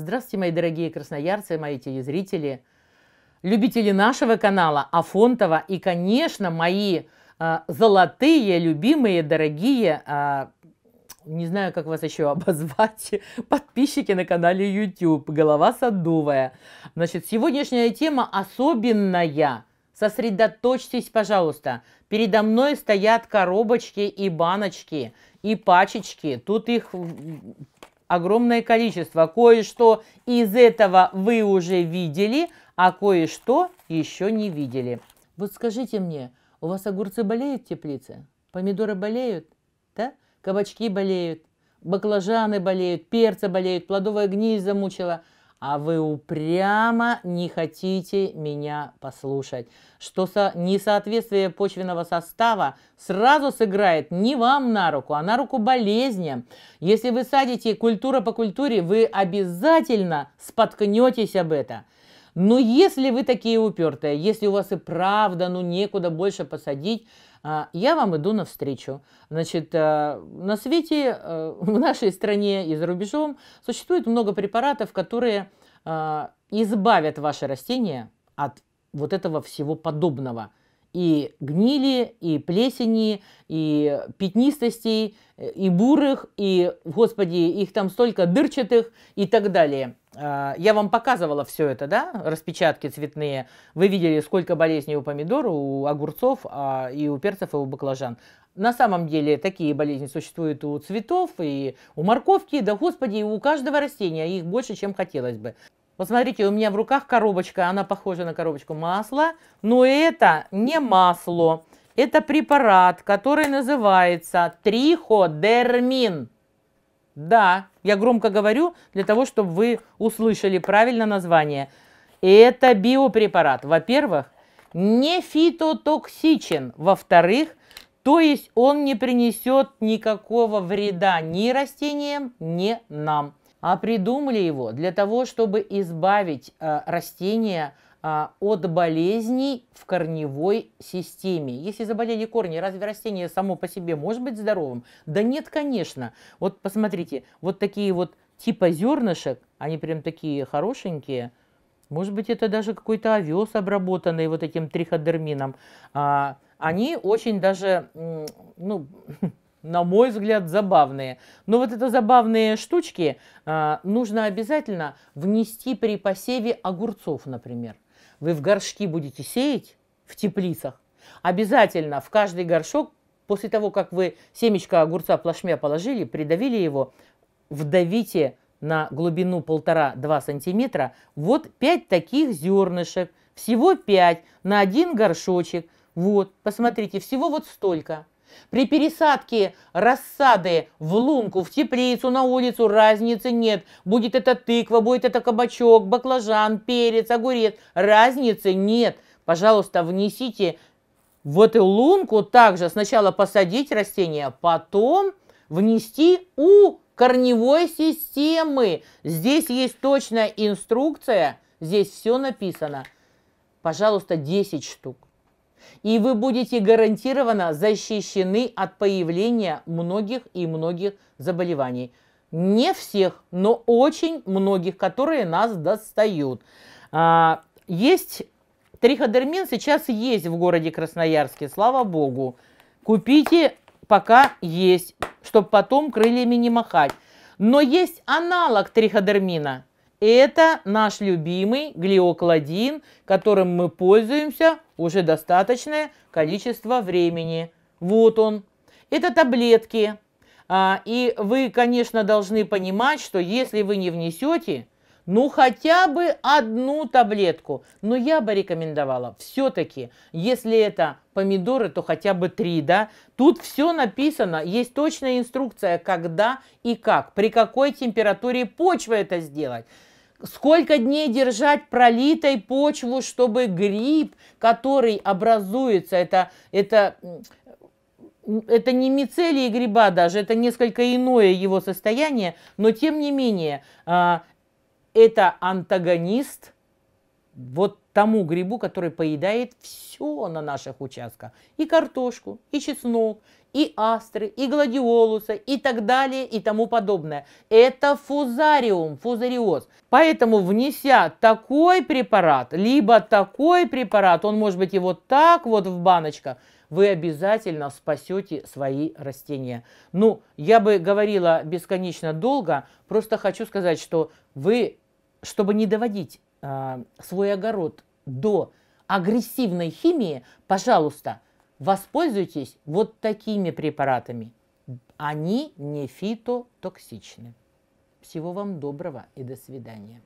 Здравствуйте, мои дорогие красноярцы, мои телезрители, любители нашего канала Афонтова и, конечно, мои э, золотые, любимые, дорогие, э, не знаю, как вас еще обозвать, подписчики на канале YouTube, голова садовая. Значит, сегодняшняя тема особенная – Сосредоточьтесь, пожалуйста. Передо мной стоят коробочки и баночки, и пачечки. Тут их огромное количество. Кое-что из этого вы уже видели, а кое-что еще не видели. Вот скажите мне, у вас огурцы болеют в теплице? Помидоры болеют? Да? Кабачки болеют? Баклажаны болеют? Перцы болеют? Плодовая гниль замучила – а вы упрямо не хотите меня послушать. Что со несоответствие почвенного состава сразу сыграет не вам на руку, а на руку болезням. Если вы садите культура по культуре, вы обязательно споткнетесь об это. Но если вы такие упертые, если у вас и правда, ну некуда больше посадить, а, я вам иду навстречу. Значит, э, на свете, э, в нашей стране и за рубежом существует много препаратов, которые э, избавят ваши растения от вот этого всего подобного – и гнили, и плесени, и пятнистостей, и бурых, и, господи, их там столько дырчатых и так далее. А, я вам показывала все это, да, распечатки цветные. Вы видели, сколько болезней у помидор, у огурцов, а, и у перцев, и у баклажан. На самом деле такие болезни существуют у цветов, и у морковки, да господи, и у каждого растения. Их больше, чем хотелось бы. Вот смотрите, у меня в руках коробочка, она похожа на коробочку масла, но это не масло, это препарат, который называется триходермин. Да, я громко говорю для того, чтобы вы услышали правильно название. Это биопрепарат, во-первых, не фитотоксичен, во-вторых, то есть он не принесет никакого вреда ни растениям, ни нам а придумали его для того, чтобы избавить э, растения э, от болезней в корневой системе. Если заболели корни, разве растение само по себе может быть здоровым? Да нет, конечно. Вот посмотрите, вот такие вот типа зернышек, они прям такие хорошенькие. Может быть, это даже какой-то овес, обработанный вот этим триходермином. А, они очень даже, ну, на мой взгляд, забавные. Но вот это забавные штучки э, нужно обязательно внести при посеве огурцов, например. Вы в горшки будете сеять в теплицах. Обязательно в каждый горшок, после того, как вы семечко огурца плашмя положили, придавили его, вдавите на глубину 1,5-2 сантиметра вот 5 таких зернышек. Всего 5 на один горшочек. Вот, посмотрите, всего вот столько. При пересадке рассады в лунку, в теплицу, на улицу разницы нет. Будет это тыква, будет это кабачок, баклажан, перец, огурец. Разницы нет. Пожалуйста, внесите в эту лунку также сначала посадить растение, а потом внести у корневой системы. Здесь есть точная инструкция, здесь все написано. Пожалуйста, 10 штук и вы будете гарантированно защищены от появления многих и многих заболеваний. Не всех, но очень многих, которые нас достают. А, есть триходермин, сейчас есть в городе Красноярске, слава богу. Купите, пока есть, чтобы потом крыльями не махать. Но есть аналог триходермина, это наш любимый глиокладин, которым мы пользуемся уже достаточное количество времени. Вот он. Это таблетки. А, и вы, конечно, должны понимать, что если вы не внесете, ну хотя бы одну таблетку. Но я бы рекомендовала все-таки, если это помидоры, то хотя бы три, да. Тут все написано, есть точная инструкция, когда и как, при какой температуре почвы это сделать. Сколько дней держать пролитой почву, чтобы гриб, который образуется, это, это, это не мицелии гриба даже, это несколько иное его состояние, но тем не менее, а, это антагонист вот тому грибу, который поедает все на наших участках. И картошку, и чеснок, и астры, и гладиолуса, и так далее, и тому подобное. Это фузариум, фузариоз. Поэтому, внеся такой препарат, либо такой препарат, он может быть и вот так вот в баночках, вы обязательно спасете свои растения. Ну, я бы говорила бесконечно долго, просто хочу сказать, что вы, чтобы не доводить э, свой огород до агрессивной химии, пожалуйста, – Воспользуйтесь вот такими препаратами. Они не фитотоксичны. Всего вам доброго и до свидания.